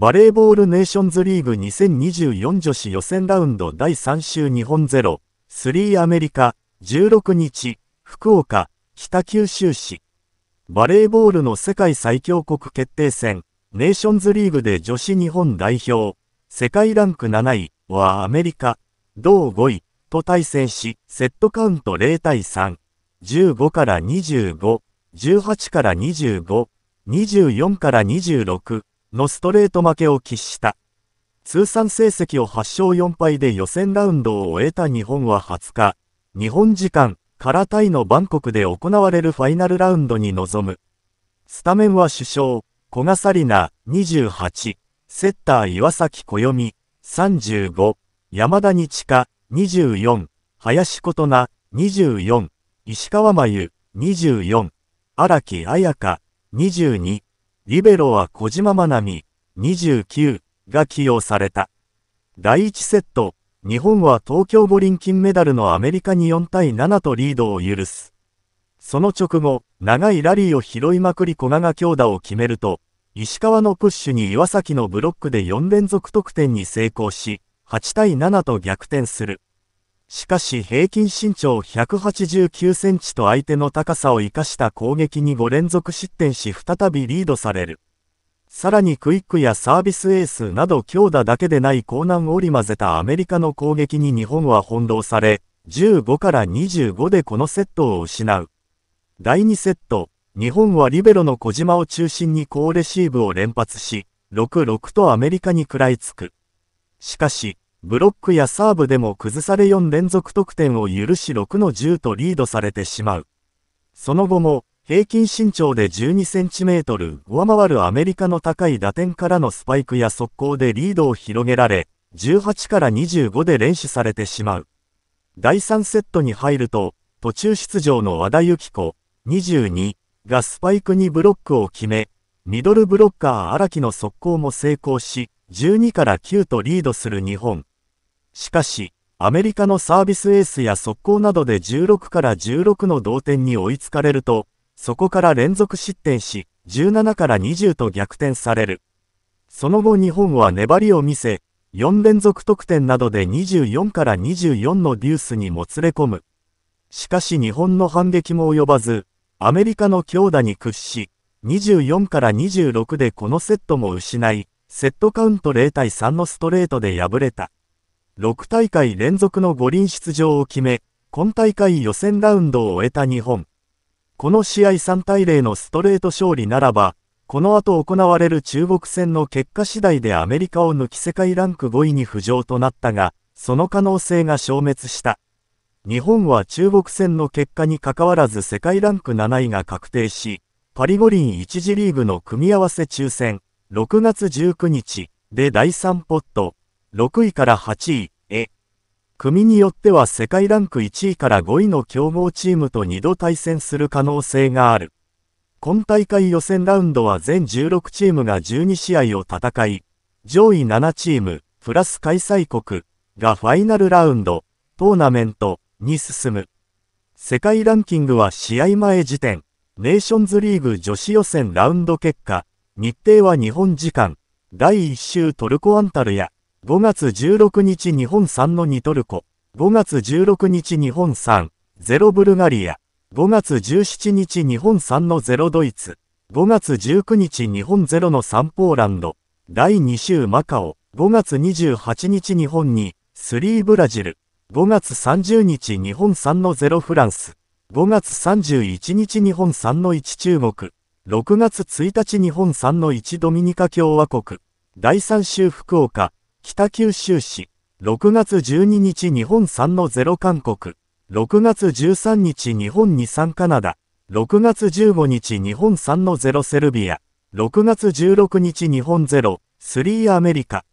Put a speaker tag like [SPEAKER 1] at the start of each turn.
[SPEAKER 1] バレーボールネーションズリーグ2024女子予選ラウンド第3週日本ゼロ3アメリカ16日福岡北九州市バレーボールの世界最強国決定戦ネーションズリーグで女子日本代表世界ランク7位はアメリカ同5位と対戦しセットカウント0対3 15から25、18から25、24から26、のストレート負けを喫した。通算成績を8勝4敗で予選ラウンドを終えた日本は20日、日本時間からタイのバンコクで行われるファイナルラウンドに臨む。スタメンは主将、小笠里奈28、セッター岩崎小暦35、山田に近24、林琴奈24、石川真由24、荒木彩香22、リベロは小島真奈美、29が起用された。第1セット、日本は東京五輪金メダルのアメリカに4対7とリードを許す。その直後、長いラリーを拾いまくり古賀が強打を決めると、石川のプッシュに岩崎のブロックで4連続得点に成功し、8対7と逆転する。しかし平均身長189センチと相手の高さを生かした攻撃に5連続失点し再びリードされる。さらにクイックやサービスエースなど強打だけでない高難織り交ぜたアメリカの攻撃に日本は翻弄され、15から25でこのセットを失う。第2セット、日本はリベロの小島を中心に高レシーブを連発し、6-6とアメリカに食らいつく。しかし、ブロックやサーブでも崩され4連続得点を許し6の10とリードされてしまう。その後も、平均身長で12センチメートル上回るアメリカの高い打点からのスパイクや速攻でリードを広げられ、18から25で連取されてしまう。第3セットに入ると、途中出場の和田由紀子、22がスパイクにブロックを決め、ミドルブロッカー荒木の速攻も成功し、12から9とリードする日本。しかし、アメリカのサービスエースや速攻などで16から16の同点に追いつかれると、そこから連続失点し、17から20と逆転される。その後日本は粘りを見せ、4連続得点などで24から24のデュースにもつれ込む。しかし日本の反撃も及ばず、アメリカの強打に屈し、24から26でこのセットも失い、セットカウント0対3のストレートで敗れた。6大会連続の五輪出場を決め、今大会予選ラウンドを終えた日本。この試合3対0のストレート勝利ならば、この後行われる中国戦の結果次第でアメリカを抜き世界ランク5位に浮上となったが、その可能性が消滅した。日本は中国戦の結果にかかわらず世界ランク7位が確定し、パリ五輪1次リーグの組み合わせ抽選、6月19日で第3ポット、6位から8位へ。組によっては世界ランク1位から5位の強豪チームと2度対戦する可能性がある。今大会予選ラウンドは全16チームが12試合を戦い、上位7チーム、プラス開催国がファイナルラウンド、トーナメントに進む。世界ランキングは試合前時点、ネーションズリーグ女子予選ラウンド結果、日程は日本時間、第1週トルコアンタルや、5月16日日本産の2トルコ、5月16日日本産、ゼロブルガリア、5月17日日本産のゼロドイツ、5月19日日本ゼロの3ポーランド、第2週マカオ、5月28日日本に、3ブラジル、5月30日日本産の0フランス、5月31日日本産の1中国、6月1日日本産の1ドミニカ共和国第3州福岡北九州市6月12日日本産のゼロ韓国6月13日日本に3カナダ6月15日日本産のゼロセルビア6月16日日本ゼロ3アメリカ